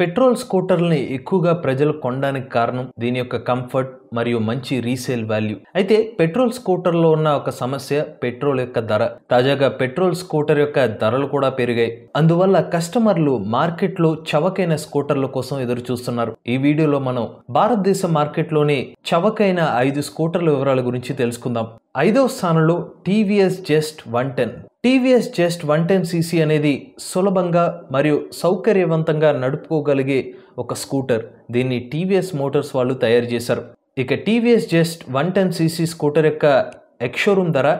petrol స్కూటర్ని ఎక్కువగా ప్రజలు కొనడానికి కారణం దీని యొక్క కంఫర్ట్ మరియు మంచి రీసేల్ వాల్యూ అయితే పెట్రోల్ స్కూటర్లో ఉన్న ఒక సమస్య పెట్రోల్ యొక్క ధర తాజాగా పెట్రోల్ స్కూటర్ యొక్క ధరలు కూడా పెరిగాయి అందువల్ల కస్టమర్లు మార్కెట్లో చవకైన స్కూటర్ల కోసం ఎదురు చూస్తున్నారు ఈ వీడియోలో మనం భారతదేశ మార్కెట్లోని చవకైన ఐదు స్కూటర్ల వివరాల గురించి తెలుసుకుందాం ఐదవ స్థానంలో TVS Zest one ten TVS just one ten C అనేది సులభంగా మరియు సౌకర్యవంతంగా నడుపుకోగలిగే ఒక స్కూటర్ దీన్ని టీవీఎస్ మోటార్స్ వాళ్ళు తయారు చేశారు ఇక TVS just one ten CC scooter యొక్క ఎక్షోరూమ్ ధర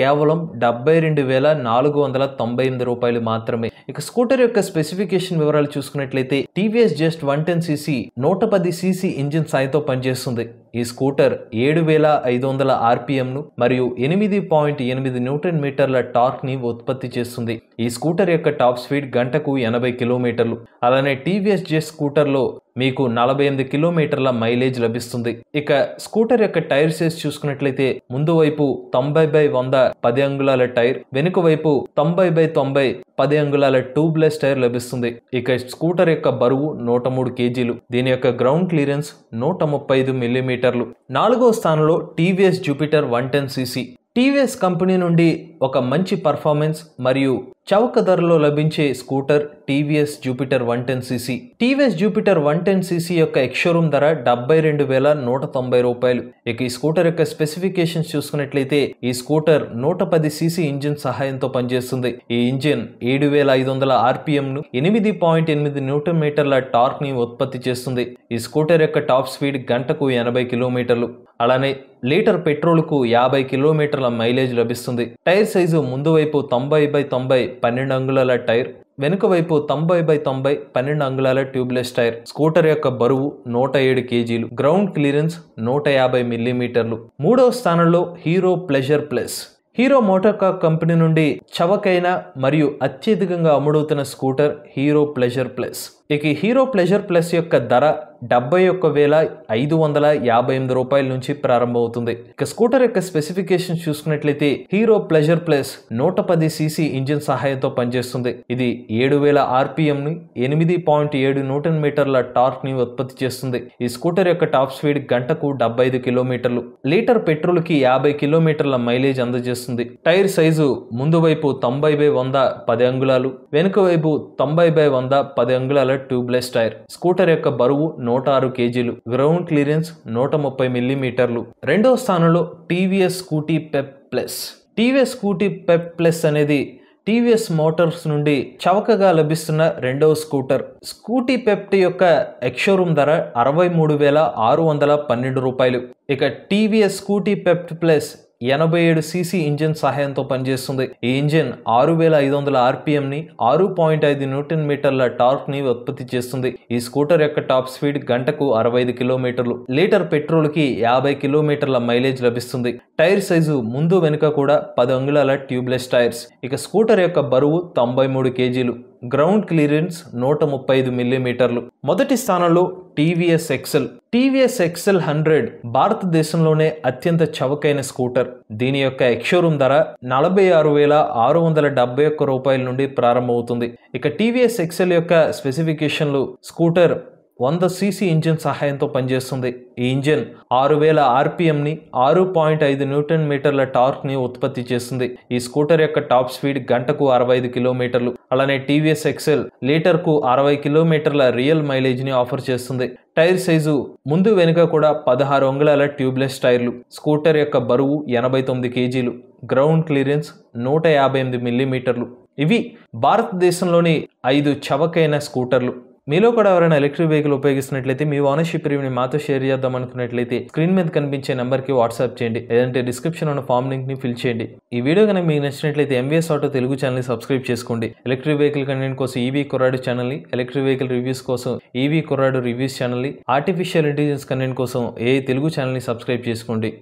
కేవలం డెబ్బై రెండు వేల నాలుగు వందల తొంభై ఎనిమిది రూపాయలు మాత్రమే ఇక స్కూటర్ యొక్క స్పెసిఫికేషన్ వివరాలు చూసుకున్నట్లయితే TVS just one ten CC నూట పది సీసీ ఇంజిన్ సాయంతో పనిచేస్తుంది ఈ స్కూటర్ ఏడు వేల ఐదు వందల ఆర్పిఎంను మరియు ఎనిమిది పాయింట్ ఎనిమిది న్యూటన్ మీటర్ల టార్క్ని ఉత్పత్తి చేస్తుంది ఈ స్కూటర్ యొక్క టాప్ స్పీడ్ గంటకు ఎనభై కిలోమీటర్లు అలానే టీవీఎస్ జే స్కూటర్లో మీకు నలభై ఎనిమిది కిలోమీటర్ల మైలేజ్ లభిస్తుంది ఇక స్కూటర్ యొక్క టైర్ సైజ్ చూసుకున్నట్లయితే ముందు వైపు తొంభై బై వంద పది అంగుళాల టైర్ వెనుక వైపు తొంభై బై తొంభై పది అంగుళాల ట్యూబ్లెస్ టైర్ లభిస్తుంది ఇక స్కూటర్ యొక్క బరువు నూట మూడు కేజీలు దీని యొక్క గ్రౌండ్ క్లియరెన్స్ నూట ముప్పై ఐదు మిల్లీమీటర్ జూపిటర్లు నాలుగో స్థానంలో TVS Jupiter one ten CC TVS company నుండి ఒక మంచి పర్ఫార్మెన్స్ మరియు చౌక ధరలో లభించే scooter TVS Jupiter one ten CC TVS Jupiter one ten CC యొక్క ఎక్స్షోరూమ్ ధర డెబ్బై రెండు వేల నూట తొంభై రూపాయలు ఇక ఈ స్కూటర్ యొక్క స్పెసిఫికేషన్స్ చూసుకున్నట్లయితే ఈ స్కూటర్ నూట పది సీసీ ఇంజిన్ సహాయంతో పనిచేస్తుంది ఈ ఇంజిన్ ఏడు వేల ఐదు వందల ఆర్పిఎం ను ఎనిమిది పాయింట్ ఎనిమిది న్యూటన్ మీటర్ల టార్క్ ని ఉత్పత్తి చేస్తుంది ఈ స్కూటర్ యొక్క టాప్ స్పీడ్ గంటకు ఎనభై కిలోమీటర్లు అలానే లీటర్ పెట్రోల్ కు యాభై కిలోమీటర్ల మైలేజ్ లభిస్తుంది టైర్స్ సైజు ముందు వైపు తొంభై బై తొంభై పన్నెండు అంగుళాల టైర్ వెనుక వైపు తొంభై బై తొంభై పన్నెండు అంగుళాల ట్యూబ్లెస్ టైర్ స్కూటర్ యొక్క బరువు నూట ఏడు కేజీలు గ్రౌండ్ క్లియరెన్స్ నూట యాభై మిల్లీమీటర్లు మూడవ స్థానంలో Hero Pleasure plus Hero motor car company నుండి చవకైన మరియు అత్యధికంగా అమ్ముడవుతున్న స్కూటర్ హీరో ప్లెజర్ ప్లస్ ఇక హీరో ప్లెజర్ ప్లస్ యొక్క ధర డెబ్బై ఒక్క వేల ఐదు వందల యాభై ఎనిమిది రూపాయల నుంచి ప్రారంభమవుతుంది ఇక స్కూటర్ యొక్క స్పెసిఫికేషన్ చూసుకున్నట్లయితే హీరో ప్లెజర్ ప్లస్ నూట పది సీసీ ఇంజిన్ సహాయంతో పనిచేస్తుంది ఇది ఏడు వేల ఆర్పిఎం ని ఎనిమిది పాయింట్ ఏడు న్యూటన్ మీటర్ల టార్క్ ని ఉత్పత్తి చేస్తుంది ఈ స్కూటర్ యొక్క టాప్ స్పీడ్ గంటకు డెబ్బై ఐదు కిలోమీటర్లు లీటర్ పెట్రోల్ కి యాభై కిలోమీటర్ల మైలేజ్ అందజేస్తుంది టైర్ సైజు ముందు వైపు తొంభై బై వంద పది అంగుళాలు వెనుక వైపు తొంభై బై వంద పది అంగుళాల ట్యూబ్లెస్ టైర్ స్కూటర్ యొక్క బరువు నూట ఆరు కేజీలు గ్రౌండ్ క్లియరెన్స్ నూట ముప్పై మిల్లీమీటర్లు రెండో స్థానంలో TVS Scooty Pep plus TVS Scooty Pep plus అనేది టీవీఎస్ మోటార్స్ నుండి చవకగా లభిస్తున్న రెండవ స్కూటర్ స్కూటీ పెప్ట్ యొక్క ఎక్షోరూమ్ ధర అరవై మూడు వేల ఆరు వందల పన్నెండు రూపాయలు ఇక టీవీఎస్ స్కూటీ పెప్ట్ ప్లస్ ఎనభై ఏడు సీసీ ఇంజిన్ సహాయంతో పనిచేస్తుంది ఈ ఇంజిన్ ఆరు వేల ఐదు వందల ఆర్పిఎంని ఆరు పాయింట్ ఐదు న్యూటన్ మీటర్ల టార్క్ని ఉత్పత్తి చేస్తుంది ఈ స్కూటర్ యొక్క టాప్ స్పీడ్ గంటకు అరవై ఐదు కిలోమీటర్లు లీటర్ పెట్రోల్ కి యాభై కిలోమీటర్ల మైలేజ్ లభిస్తుంది టైర్ సైజు ముందు వెనుక కూడా పది అంగుళాల ట్యూబ్లెస్ టైర్స్ ఇక స్కూటర్ యొక్క బరువు తొంభై మూడు కేజీలు గ్రౌండ్ క్లియరెన్స్ నూట ముప్పై ఐదు మిల్లీమీటర్లు మొదటి స్థానంలో TVS XL TVS XL hundred భారతదేశంలోనే అత్యంత చవకైన స్కూటర్ దీని యొక్క ఎక్షోరూమ్ ధర నలభై ఆరు వేల ఆరు వందల డెబ్బై ఒక్క రూపాయల నుండి ప్రారంభమవుతుంది ఇక టీవీఎస్ ఎక్సెల్ యొక్క స్పెసిఫికేషన్లు స్కూటర్ వంద సీసీ ఇంజిన్ సహాయంతో పనిచేస్తుంది ఈ ఇంజిన్ ఆరు వేల ఆర్పిఎంని ఆరు పాయింట్ ఐదు న్యూటన్ మీటర్ల టార్క్ని ఉత్పత్తి చేస్తుంది ఈ స్కూటర్ యొక్క టాప్ స్పీడ్ గంటకు అరవై ఐదు కిలోమీటర్లు అలానే టీవీఎస్ ఎక్సెల్ లీటర్కు అరవై కిలోమీటర్ల రియల్ మైలేజ్ని ఆఫర్ చేస్తుంది టైర్ సైజు ముందు వెనుక కూడా పదహారు అంగుళాల ట్యూబ్లెస్ టైర్లు స్కూటర్ యొక్క బరువు ఎనభై తొమ్మిది కేజీలు గ్రౌండ్ క్లియరెన్స్ నూట యాభై ఎనిమిది మిల్లీమీటర్లు ఇవి భారతదేశంలోని ఐదు చవకైన స్కూటర్లు మీలో కూడా ఎవరైనా ఎలక్ట్రిక్ వెహికల్ ఉపయోగిస్తున్నట్లయితే మీ ఓనర్షిప్ ప్రీమియం మాతో షేర్ చేద్దాం అనుకున్నట్లయితే స్క్రీన్ మీద కనిపించే నెంబర్కి వాట్సాప్ చేయండి లేదంటే డిస్క్రిప్షన్ ఉన్న ఫామ్ ని ఫిల్ చేయండి ఈ వీడియో కనుక మీకు నచ్చినట్లయితే ఎంవీఎస్ ఆటో తెలుగు ఛానల్ని సబ్స్క్రైబ్ చేసుకోండి ఎలక్ట్రిక్ వెహికల్ కంటెంట్ కోసం ఈవీ కుర్రాడు ఛానల్ని ఎలక్ట్రిక్ వెహికల్ రివ్యూస్ కోసం ఈవీ కుర్రాడు రివ్యూస్ ఛానల్ని ఆర్టిఫిషియల్ ఇంటెలిజెన్స్ కంటెంట్ కోసం ఏ తెలుగు ఛానల్ని సబ్స్క్రైబ్ చేసుకోండి